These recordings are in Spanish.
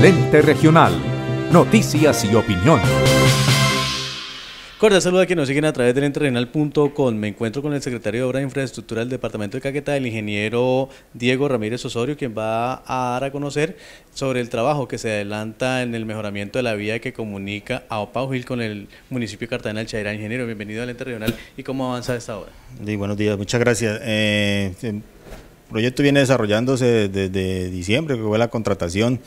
Lente Regional. Noticias y opinión. Cordial saludo a quienes nos siguen a través del entrenal.com. Me encuentro con el secretario de Obras de Infraestructura del Departamento de Caquetá, el ingeniero Diego Ramírez Osorio, quien va a dar a conocer sobre el trabajo que se adelanta en el mejoramiento de la vía que comunica a Gil con el municipio de Cartagena del Chairá. Ingeniero, bienvenido al Regional. y cómo avanza esta obra. buenos días, muchas gracias. Eh, eh, proyecto viene desarrollándose desde diciembre, que fue la contratación,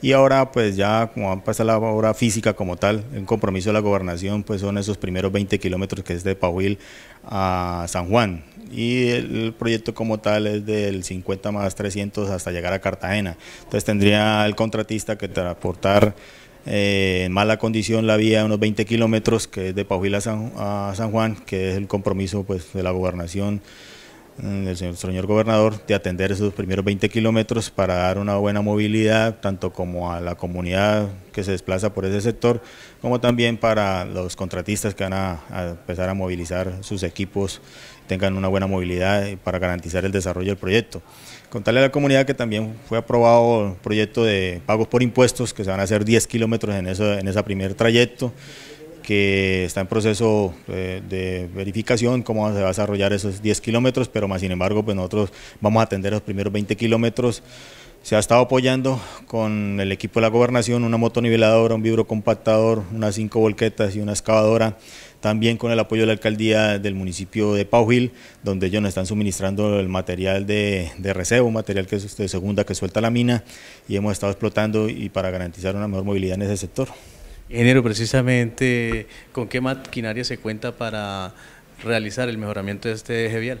y ahora pues ya como va a la obra física como tal, en compromiso de la gobernación, pues son esos primeros 20 kilómetros que es de Pahuil a San Juan. Y el proyecto como tal es del 50 más 300 hasta llegar a Cartagena. Entonces tendría el contratista que transportar eh, en mala condición la vía unos 20 kilómetros que es de Pahuil a San, Juan, que es el compromiso pues de la gobernación Mm, el señor, gobernador de atender esos primeros 20 kilómetros para dar una buena movilidad tanto como a la comunidad que se desplaza por ese sector, como también para los contratistas que van a, empezar a movilizar sus equipos, tengan una buena movilidad para garantizar el desarrollo del proyecto. Contarle a la comunidad que también fue aprobado el proyecto de pagos por impuestos, que se van a hacer 10 kilómetros en, en ese primer trayecto que está en proceso eh, de verificación cómo se va a desarrollar esos 10 kilómetros, pero más sin embargo, pues nosotros vamos a atender los primeros 20 kilómetros. Se ha estado apoyando con el equipo de la gobernación, una motoniveladora, un vibro compactador, unas cinco volquetas y una excavadora también con el apoyo de la alcaldía del municipio de Paujil, donde ellos nos están suministrando el material de, de recebo, material que es este, de segunda que suelta la mina, y hemos estado explotando y para garantizar una mejor movilidad en ese sector. Ingeniero, precisamente, ¿con qué maquinaria se cuenta para realizar el mejoramiento de este eje vial?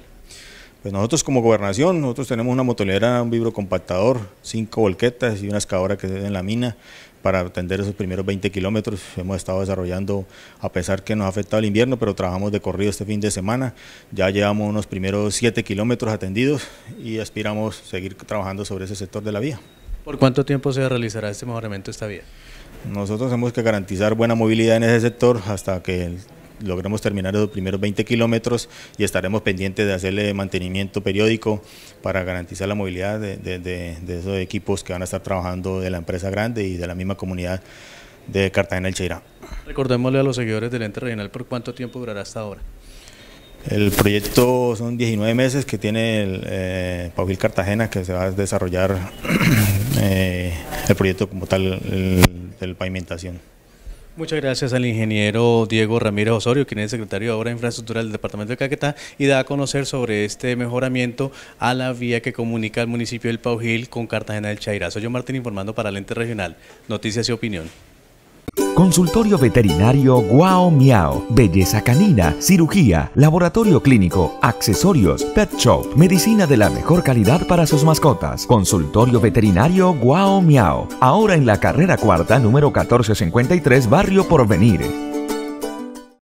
Pues nosotros como gobernación, nosotros tenemos una motolera, un vibrocompactador, cinco volquetas y una excavadora que se en la mina para atender esos primeros 20 kilómetros. Hemos estado desarrollando, a pesar que nos ha afectado el invierno, pero trabajamos de corrido este fin de semana. Ya llevamos unos primeros 7 kilómetros atendidos y aspiramos seguir trabajando sobre ese sector de la vía. ¿Por cuánto tiempo se realizará este mejoramiento de esta vía? Nosotros tenemos que garantizar buena movilidad en ese sector hasta que logremos terminar los primeros 20 kilómetros y estaremos pendientes de hacerle mantenimiento periódico para garantizar la movilidad de, esos equipos que van a estar trabajando de la empresa grande y de la misma comunidad de Cartagena del Cheira. Recordémosle a los seguidores del ente regional por cuánto tiempo durará hasta ahora. El proyecto son 19 meses que tiene el eh, Cartagena, que se va a desarrollar eh, el proyecto como tal pavimentación. Muchas gracias al ingeniero Diego Ramírez Osorio, quien es secretario de obra de Infraestructura del Departamento de Caquetá, y da a conocer sobre este mejoramiento a la vía que comunica el municipio del Paujil con Cartagena del Soy Yo Martín informando para Lente Regional, Noticias y Opinión. Consultorio Veterinario Guao Miao, Belleza Canina, Cirugía, Laboratorio Clínico, Accesorios, Pet Shop, Medicina de la mejor calidad para sus mascotas. Consultorio Veterinario Guao Miao, ahora en la carrera cuarta número 1453 Barrio Porvenir.